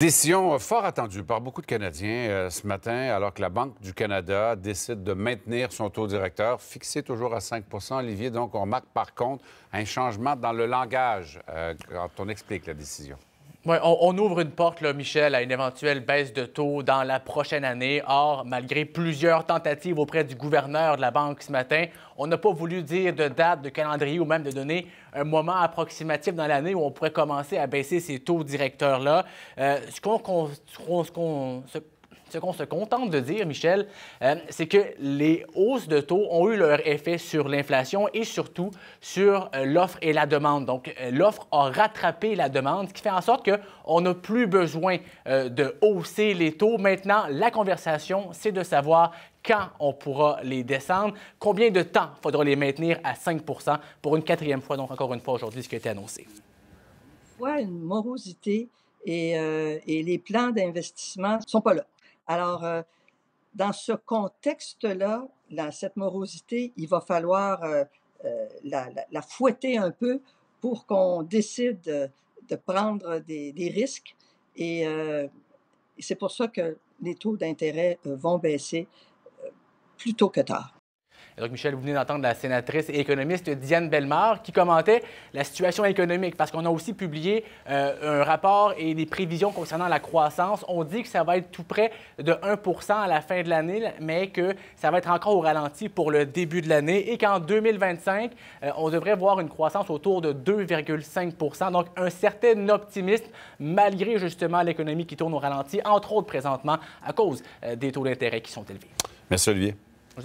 Décision fort attendue par beaucoup de Canadiens euh, ce matin, alors que la Banque du Canada décide de maintenir son taux directeur, fixé toujours à 5 Olivier, donc on marque par contre un changement dans le langage euh, quand on explique la décision on, ouvre une porte, là, Michel, à une éventuelle baisse de taux dans la prochaine année. Or, malgré plusieurs tentatives auprès du gouverneur de la banque ce matin, on n'a pas voulu dire de date, de calendrier ou même de donner un moment approximatif dans l'année où on pourrait commencer à baisser ces taux directeurs-là. Euh, ce qu'on ce qu'on se contente de dire, Michel, euh, c'est que les hausses de taux ont eu leur effet sur l'inflation et surtout sur euh, l'offre et la demande. Donc, euh, l'offre a rattrapé la demande, ce qui fait en sorte qu'on n'a plus besoin de hausser les taux. Maintenant, la conversation, c'est de savoir quand on pourra les descendre, combien de temps faudra les maintenir à 5 pour une quatrième fois, donc encore une fois aujourd'hui, ce qui a été annoncé. Ouais, une morosité et, et les plans d'investissement ne sont pas là. Alors, euh, dans ce contexte-là, cette morosité, il va falloir euh, euh, la, fouetter un peu pour qu'on décide de prendre des, des risques. Et c'est pour ça que les taux d'intérêt vont baisser plus tôt que tard. Donc, Michel, vous venez d'entendre la sénatrice et économiste Diane Belmar qui commentait la situation économique parce qu'on a aussi publié euh, un rapport et des prévisions concernant la croissance. On dit que ça va être tout près de 1 à la fin de l'année, mais que ça va être encore au ralenti pour le début de l'année et qu'en 2025, euh, on devrait voir une croissance autour de 2,5 Donc, un certain optimisme malgré justement l'économie qui tourne au ralenti, entre autres présentement à cause euh, des taux d'intérêt qui sont élevés. Merci, Olivier.